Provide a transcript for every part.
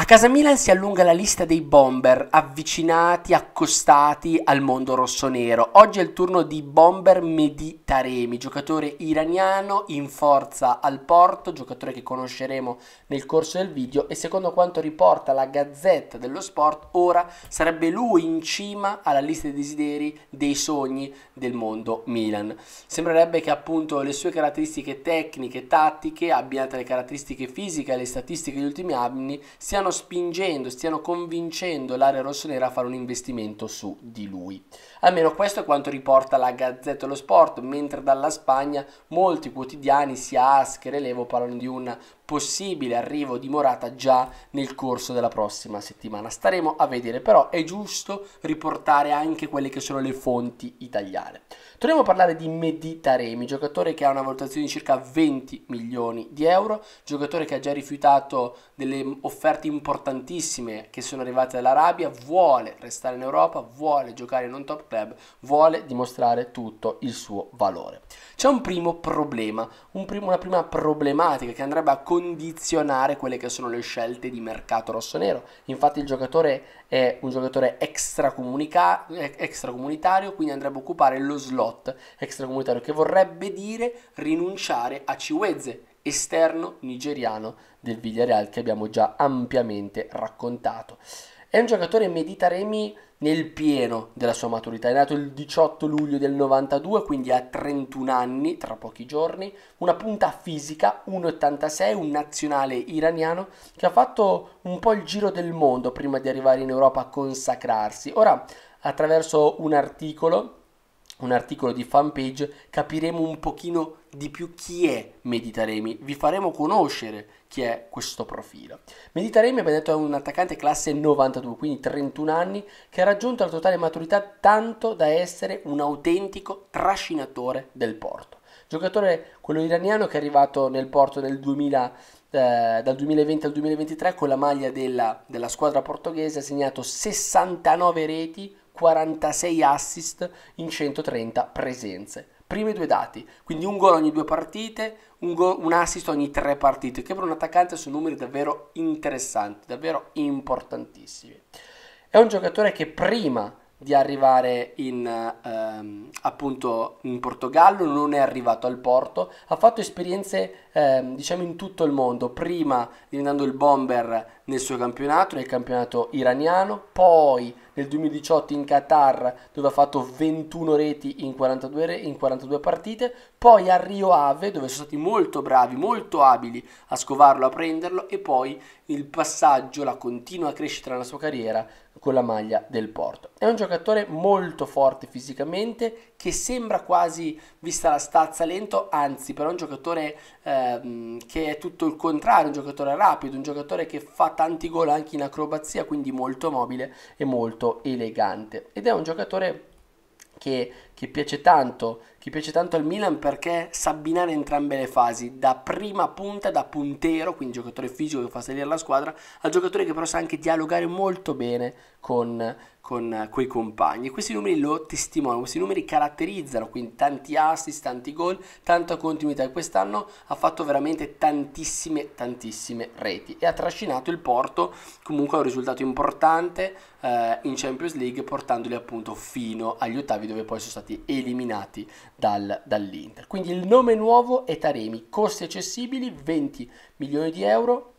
A casa Milan si allunga la lista dei bomber avvicinati, accostati al mondo rossonero. Oggi è il turno di Bomber Meditaremi, giocatore iraniano in forza al Porto, giocatore che conosceremo nel corso del video e secondo quanto riporta la Gazzetta dello Sport, ora sarebbe lui in cima alla lista dei desideri, dei sogni del mondo Milan. Sembrerebbe che appunto le sue caratteristiche tecniche, tattiche, abbiate le caratteristiche fisiche e le statistiche degli ultimi anni, siano stiano spingendo, stiano convincendo l'area rossonera a fare un investimento su di lui. Almeno questo è quanto riporta la Gazzetta dello Sport, mentre dalla Spagna molti quotidiani, sia Asker e Levo, parlano di un possibile arrivo di Morata già nel corso della prossima settimana. Staremo a vedere, però è giusto riportare anche quelle che sono le fonti italiane. Torniamo a parlare di Meditaremi, giocatore che ha una valutazione di circa 20 milioni di euro, giocatore che ha già rifiutato delle offerte importantissime che sono arrivate dall'Arabia, vuole restare in Europa, vuole giocare in un top club, vuole dimostrare tutto il suo valore. C'è un primo problema, un primo, una prima problematica che andrebbe a condizionare quelle che sono le scelte di mercato rossonero. Infatti il giocatore è un giocatore extracomunica- extracomunitario, quindi andrebbe a occupare lo slot extracomunitario, che vorrebbe dire rinunciare a Ciweze, esterno nigeriano del Villarreal che abbiamo già ampiamente raccontato. È un giocatore Meditaremi nel pieno della sua maturità. È nato il 18 luglio del 92, quindi ha 31 anni, tra pochi giorni. Una punta fisica, 1,86, un nazionale iraniano che ha fatto un po' il giro del mondo prima di arrivare in Europa a consacrarsi. Ora, attraverso un articolo un articolo di fanpage capiremo un pochino di più chi è Meditaremi, vi faremo conoscere chi è questo profilo. Meditaremi, abbiamo detto, è un attaccante classe 92, quindi 31 anni, che ha raggiunto la totale maturità tanto da essere un autentico trascinatore del porto. Giocatore, quello iraniano, che è arrivato nel porto nel 2000, eh, dal 2020 al 2023 con la maglia della, della squadra portoghese, ha segnato 69 reti 46 assist in 130 presenze. Primi due dati, quindi un gol ogni due partite, un, goal, un assist ogni tre partite, che per un attaccante sono numeri davvero interessanti, davvero importantissimi. È un giocatore che prima di arrivare in, ehm, appunto in Portogallo, non è arrivato al Porto, ha fatto esperienze ehm, diciamo in tutto il mondo, prima diventando il bomber nel suo campionato, nel campionato iraniano, poi nel 2018 in Qatar dove ha fatto 21 reti in 42, re, in 42 partite, poi a Rio Ave dove sono stati molto bravi, molto abili a scovarlo, a prenderlo e poi il passaggio, la continua crescita nella sua carriera con la maglia del Porto. È un giocatore molto forte fisicamente che sembra quasi, vista la stazza, lento, anzi però è un giocatore ehm, che è tutto il contrario, un giocatore rapido, un giocatore che fa tanti gol anche in acrobazia, quindi molto mobile e molto elegante. Ed è un giocatore che, che piace tanto gli piace tanto il Milan perché sa abbinare entrambe le fasi, da prima punta, da puntero, quindi giocatore fisico che fa salire la squadra, al giocatore che però sa anche dialogare molto bene con, con eh, quei compagni. Questi numeri lo testimoniano, questi numeri caratterizzano, quindi tanti assist, tanti gol, tanta continuità. Quest'anno ha fatto veramente tantissime, tantissime reti e ha trascinato il Porto comunque a un risultato importante eh, in Champions League portandoli appunto fino agli ottavi dove poi sono stati eliminati dal, dall'Inter. Quindi il nome nuovo è Taremi, costi accessibili 20 milioni di euro,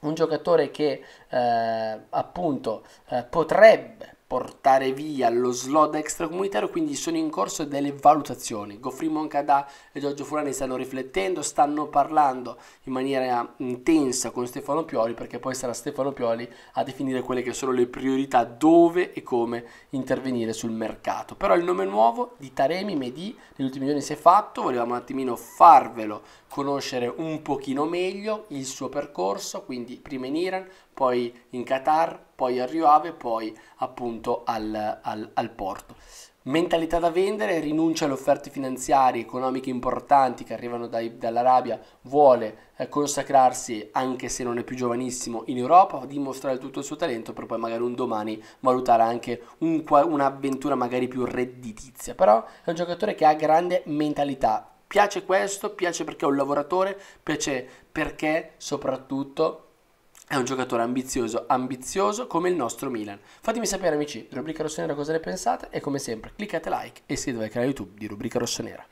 un giocatore che eh, appunto eh, potrebbe portare via lo slot extracomunitario, quindi sono in corso delle valutazioni. Goffrey Moncada e Giorgio Furani stanno riflettendo, stanno parlando in maniera intensa con Stefano Pioli, perché poi sarà Stefano Pioli a definire quelle che sono le priorità, dove e come intervenire sul mercato. Però il nome nuovo di Taremi Medi negli ultimi giorni si è fatto, volevamo un attimino farvelo conoscere un pochino meglio il suo percorso, quindi prima in Iran, poi in Qatar, poi arrivava Ave, poi appunto al, al, al porto. Mentalità da vendere, rinuncia alle offerte finanziarie, economiche importanti che arrivano dai, dall'Arabia, vuole eh, consacrarsi, anche se non è più giovanissimo, in Europa, dimostrare tutto il suo talento per poi magari un domani valutare anche un, un'avventura magari più redditizia. Però è un giocatore che ha grande mentalità. Piace questo, piace perché è un lavoratore, piace perché soprattutto è un giocatore ambizioso, ambizioso come il nostro Milan. Fatemi sapere amici, Rubrica Rossonera cosa ne pensate e come sempre cliccate like e iscrivetevi al canale YouTube di Rubrica Rossonera.